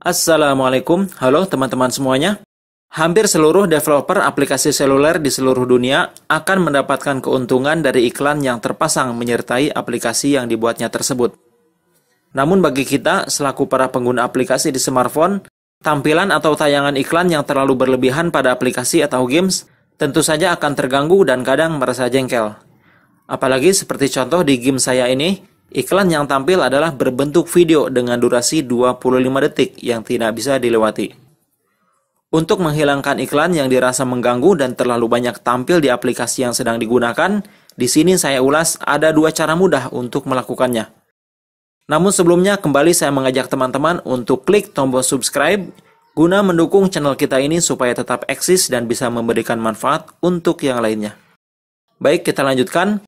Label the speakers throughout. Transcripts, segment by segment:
Speaker 1: Assalamualaikum, halo teman-teman semuanya. Hampir seluruh developer aplikasi seluler di seluruh dunia akan mendapatkan keuntungan dari iklan yang terpasang menyertai aplikasi yang dibuatnya tersebut. Namun bagi kita, selaku para pengguna aplikasi di smartphone, tampilan atau tayangan iklan yang terlalu berlebihan pada aplikasi atau games tentu saja akan terganggu dan kadang merasa jengkel. Apalagi seperti contoh di game saya ini, Iklan yang tampil adalah berbentuk video dengan durasi 25 detik yang tidak bisa dilewati. Untuk menghilangkan iklan yang dirasa mengganggu dan terlalu banyak tampil di aplikasi yang sedang digunakan, di sini saya ulas ada dua cara mudah untuk melakukannya. Namun sebelumnya kembali saya mengajak teman-teman untuk klik tombol subscribe guna mendukung channel kita ini supaya tetap eksis dan bisa memberikan manfaat untuk yang lainnya. Baik, kita lanjutkan.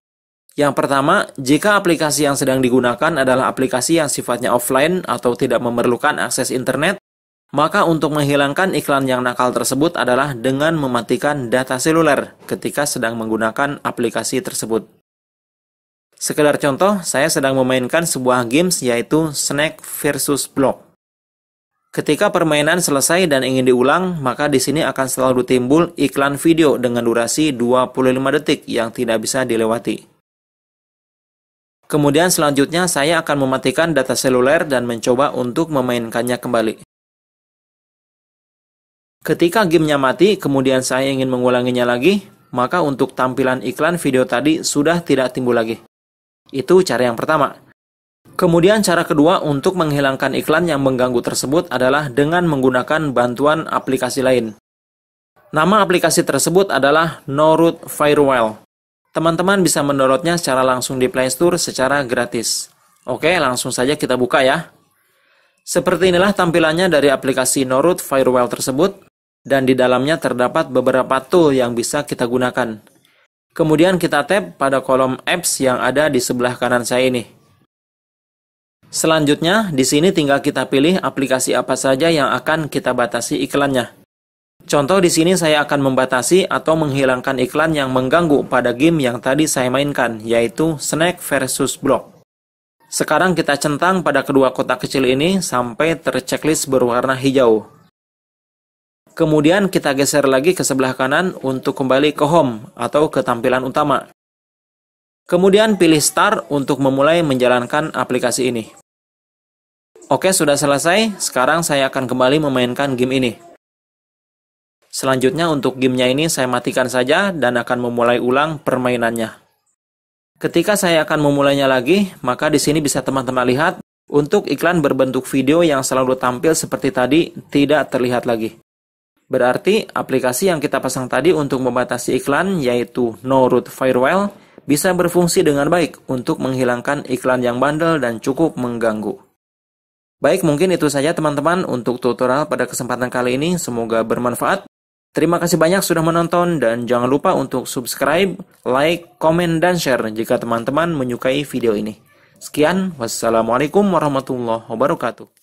Speaker 1: Yang pertama, jika aplikasi yang sedang digunakan adalah aplikasi yang sifatnya offline atau tidak memerlukan akses internet, maka untuk menghilangkan iklan yang nakal tersebut adalah dengan mematikan data seluler ketika sedang menggunakan aplikasi tersebut. Sekedar contoh, saya sedang memainkan sebuah games yaitu Snack versus Block. Ketika permainan selesai dan ingin diulang, maka di sini akan selalu timbul iklan video dengan durasi 25 detik yang tidak bisa dilewati. Kemudian selanjutnya saya akan mematikan data seluler dan mencoba untuk memainkannya kembali. Ketika gamenya mati, kemudian saya ingin mengulanginya lagi, maka untuk tampilan iklan video tadi sudah tidak timbul lagi. Itu cara yang pertama. Kemudian cara kedua untuk menghilangkan iklan yang mengganggu tersebut adalah dengan menggunakan bantuan aplikasi lain. Nama aplikasi tersebut adalah Norut Firewall. Teman-teman bisa mendownloadnya secara langsung di Play Store secara gratis. Oke, langsung saja kita buka ya. Seperti inilah tampilannya dari aplikasi Norut Firewall tersebut, dan di dalamnya terdapat beberapa tool yang bisa kita gunakan. Kemudian kita tap pada kolom apps yang ada di sebelah kanan saya ini. Selanjutnya, di sini tinggal kita pilih aplikasi apa saja yang akan kita batasi iklannya. Contoh di sini saya akan membatasi atau menghilangkan iklan yang mengganggu pada game yang tadi saya mainkan, yaitu snack versus block. Sekarang kita centang pada kedua kotak kecil ini sampai terchecklist berwarna hijau. Kemudian kita geser lagi ke sebelah kanan untuk kembali ke home atau ke tampilan utama. Kemudian pilih start untuk memulai menjalankan aplikasi ini. Oke, sudah selesai. Sekarang saya akan kembali memainkan game ini. Selanjutnya untuk gamenya ini saya matikan saja dan akan memulai ulang permainannya. Ketika saya akan memulainya lagi, maka di sini bisa teman-teman lihat untuk iklan berbentuk video yang selalu tampil seperti tadi tidak terlihat lagi. Berarti aplikasi yang kita pasang tadi untuk membatasi iklan yaitu No Root Firewall bisa berfungsi dengan baik untuk menghilangkan iklan yang bandel dan cukup mengganggu. Baik, mungkin itu saja teman-teman untuk tutorial pada kesempatan kali ini. Semoga bermanfaat. Terima kasih banyak sudah menonton dan jangan lupa untuk subscribe, like, komen, dan share jika teman-teman menyukai video ini. Sekian, wassalamualaikum warahmatullahi wabarakatuh.